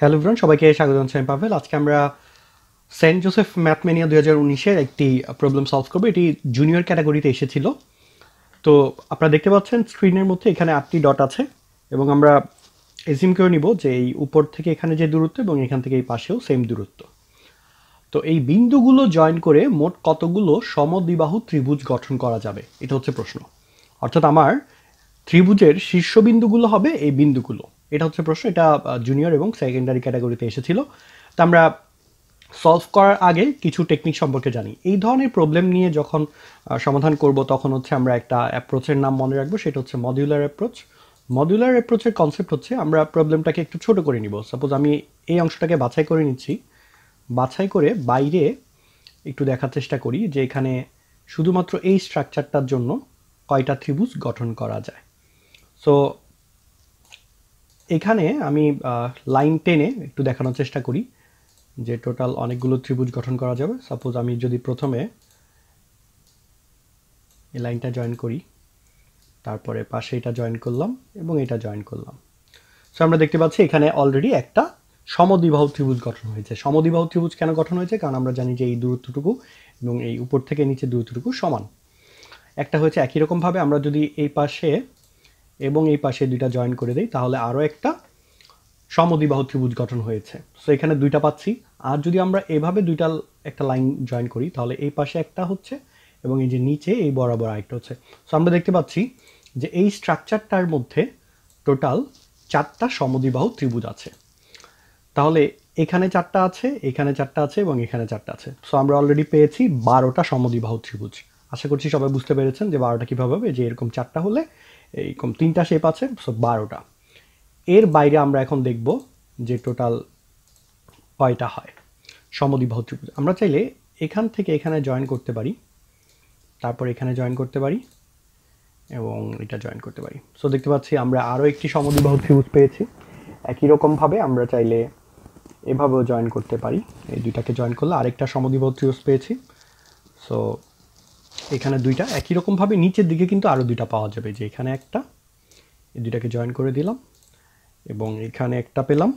hello ব্রন সবাইকে স্বাগত জানাচ্ছি আমি পাভেল আজকে আমরা সেন্ট জোসেফ ম্যাথমেনিয়া দু হাজার উনিশের একটি প্রবলেম সলভ করবো এটি জুনিয়র ক্যাটাগরিতে এসেছিল তো আপনারা দেখতে পাচ্ছেন স্ক্রিনের মধ্যে এখানে আটটি ডট আছে এবং আমরা এজিম করে নিব যে এই উপর থেকে এখানে যে দূরত্ব এবং এখান থেকে এই পাশেও সেম দূরত্ব তো এই বিন্দুগুলো জয়েন করে মোট কতগুলো সমদ্বিবাহু ত্রিভুজ গঠন করা যাবে এটা হচ্ছে প্রশ্ন অর্থাৎ আমার ত্রিভুজের শীর্ষবিন্দুগুলো হবে এই বিন্দুগুলো এটা হচ্ছে প্রশ্ন এটা জুনিয়র এবং সেকেন্ডারি ক্যাটাগরিতে এসেছিল তা আমরা সলভ করার আগে কিছু টেকনিক সম্পর্কে জানি এই ধরনের প্রবলেম নিয়ে যখন সমাধান করব তখন হচ্ছে আমরা একটা অ্যাপ্রোচের নাম মনে রাখবো সেটা হচ্ছে মডিউলার অ্যাপ্রোচ মডিউলার অ্যাপ্রোচের কনসেপ্ট হচ্ছে আমরা প্রবলেমটাকে একটু ছোট করে নিব সাপোজ আমি এই অংশটাকে বাছাই করে নিচ্ছি বাছাই করে বাইরে একটু দেখার চেষ্টা করি যে এখানে শুধুমাত্র এই স্ট্রাকচারটার জন্য কয়টা ত্রিভুজ গঠন করা যায় সো এখানে আমি লাইন টেনে একটু দেখানোর চেষ্টা করি যে টোটাল অনেকগুলো ত্রিভুজ গঠন করা যাবে সাপোজ আমি যদি প্রথমে এই লাইনটা জয়েন করি তারপরে পাশে এটা জয়েন করলাম এবং এটা জয়েন করলাম সো আমরা দেখতে পাচ্ছি এখানে অলরেডি একটা সমদ্বিবাহু ত্রিভুজ গঠন হয়েছে সমদ্বিবাহু ত্রিভুজ কেন গঠন হয়েছে কারণ আমরা জানি যে এই দূরত্বটুকু এবং এই উপর থেকে নিচে দূরত্বটুকু সমান একটা হয়েছে একই রকমভাবে আমরা যদি এই পাশে এবং এই পাশে দুইটা জয়েন করে দেই তাহলে আরও একটা সমদিবাহ ত্রিভুজ গঠন হয়েছে সো এখানে দুইটা পাচ্ছি আর যদি আমরা এভাবে দুইটা একটা লাইন জয়েন করি তাহলে এই পাশে একটা হচ্ছে এবং এই যে নিচে এই বরাবর আরেকটা হচ্ছে সো আমরা দেখতে পাচ্ছি যে এই স্ট্রাকচারটার মধ্যে টোটাল চারটা সমদিবাহ ত্রিভুজ আছে তাহলে এখানে চারটা আছে এখানে চারটা আছে এবং এখানে চারটা আছে সো আমরা অলরেডি পেয়েছি বারোটা সমদিবাহ ত্রিভুজ আশা করছি সবাই বুঝতে পেরেছেন যে বারোটা কীভাবে হবে যে এরকম চারটা হলে এইরকম তিনটা শেপ আছে সো বারোটা এর বাইরে আমরা এখন দেখব যে টোটাল কয়টা হয় সমদ্বিবাহু ত্রিভুজ আমরা চাইলে এখান থেকে এখানে জয়েন করতে পারি তারপর এখানে জয়েন করতে পারি এবং এটা জয়েন করতে পারি সো দেখতে পাচ্ছি আমরা আরও একটি সমদ্বিবাহু ত্রিভুজ পেয়েছি একই রকমভাবে আমরা চাইলে এভাবেও জয়েন করতে পারি এই দুইটাকে জয়েন করলে আরেকটা সমদ্বিবাহু ত্রিভুজ পেয়েছি সো এখানে দুইটা একই রকমভাবে নিচের দিকে কিন্তু আরও দুইটা পাওয়া যাবে যে এখানে একটা এই দুইটাকে জয়েন করে দিলাম এবং এখানে একটা পেলাম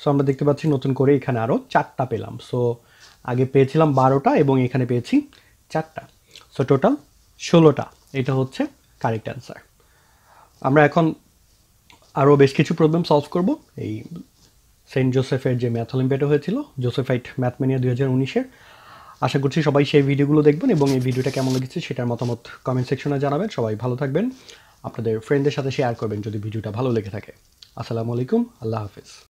সো আমরা দেখতে পাচ্ছি নতুন করে এখানে আরও চারটা পেলাম সো আগে পেয়েছিলাম বারোটা এবং এখানে পেয়েছি চারটা সো টোটাল ষোলোটা এটা হচ্ছে কারেক্ট অ্যান্সার আমরা এখন আরও বেশ কিছু প্রবলেম সলভ করব এই সেন্ট জোসেফের যে ম্যাথ অলিম্পিয়াড হয়েছিল জোসেফাইট ম্যাথমেনিয়া দু হাজার উনিশের আশা করছি সবাই সেই ভিডিওগুলো দেখবেন এবং এই ভিডিওটা কেমন লেগেছে সেটার মতামত কমেন্ট সেকশনে জানাবেন সবাই ভালো থাকবেন আপনাদের ফ্রেন্ডদের সাথে শেয়ার করবেন যদি ভিডিওটা ভালো লেগে থাকে আসসালামু আলাইকুম আল্লাহ হাফিজ